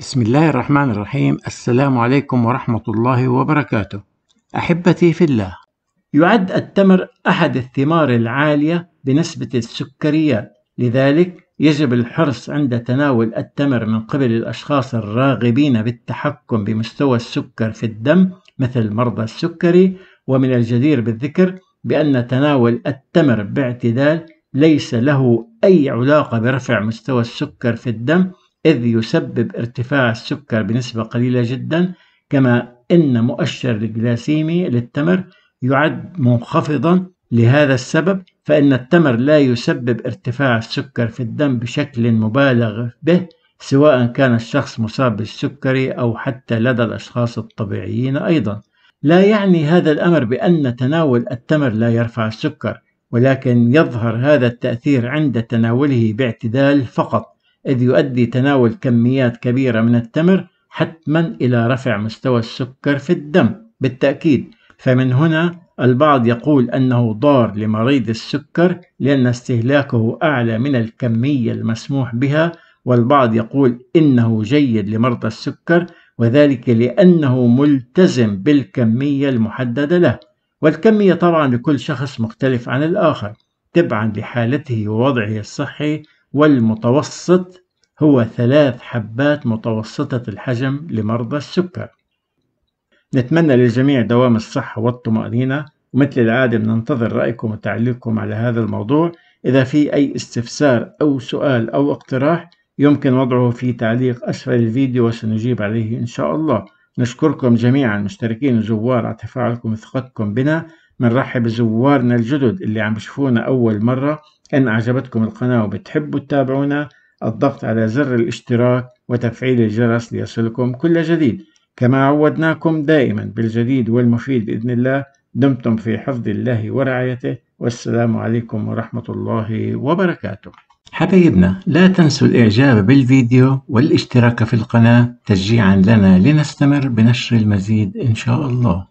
بسم الله الرحمن الرحيم السلام عليكم ورحمة الله وبركاته أحبتي في الله يعد التمر أحد الثمار العالية بنسبة السكريات لذلك يجب الحرص عند تناول التمر من قبل الأشخاص الراغبين بالتحكم بمستوى السكر في الدم مثل مرضى السكري ومن الجدير بالذكر بأن تناول التمر باعتدال ليس له أي علاقة برفع مستوى السكر في الدم إذ يسبب ارتفاع السكر بنسبة قليلة جدا كما أن مؤشر الجلاسيمي للتمر يعد منخفضا لهذا السبب فإن التمر لا يسبب ارتفاع السكر في الدم بشكل مبالغ به سواء كان الشخص مصاب بالسكري أو حتى لدى الأشخاص الطبيعيين أيضا لا يعني هذا الأمر بأن تناول التمر لا يرفع السكر ولكن يظهر هذا التأثير عند تناوله باعتدال فقط إذ يؤدي تناول كميات كبيرة من التمر حتما إلى رفع مستوى السكر في الدم بالتأكيد فمن هنا البعض يقول أنه ضار لمريض السكر لأن استهلاكه أعلى من الكمية المسموح بها والبعض يقول إنه جيد لمرضى السكر وذلك لأنه ملتزم بالكمية المحددة له والكمية طبعا لكل شخص مختلف عن الآخر تبعا لحالته ووضعه الصحي والمتوسط هو ثلاث حبات متوسطة الحجم لمرضى السكر نتمنى للجميع دوام الصحة والطمأنينة ومثل العادة بننتظر رأيكم وتعليقكم على هذا الموضوع إذا في أي استفسار أو سؤال أو اقتراح يمكن وضعه في تعليق أسفل الفيديو وسنجيب عليه إن شاء الله نشكركم جميعا مشتركين وزوار على تفاعلكم وثقتكم بنا بنرحب بزوارنا الجدد اللي عم بشوفونا أول مرة إن أعجبتكم القناة وبتحبوا تتابعونا الضغط على زر الاشتراك وتفعيل الجرس ليصلكم كل جديد كما عودناكم دائما بالجديد والمفيد بإذن الله دمتم في حفظ الله ورعايته والسلام عليكم ورحمة الله وبركاته حبايبنا لا تنسوا الإعجاب بالفيديو والاشتراك في القناة تشجيعا لنا لنستمر بنشر المزيد إن شاء الله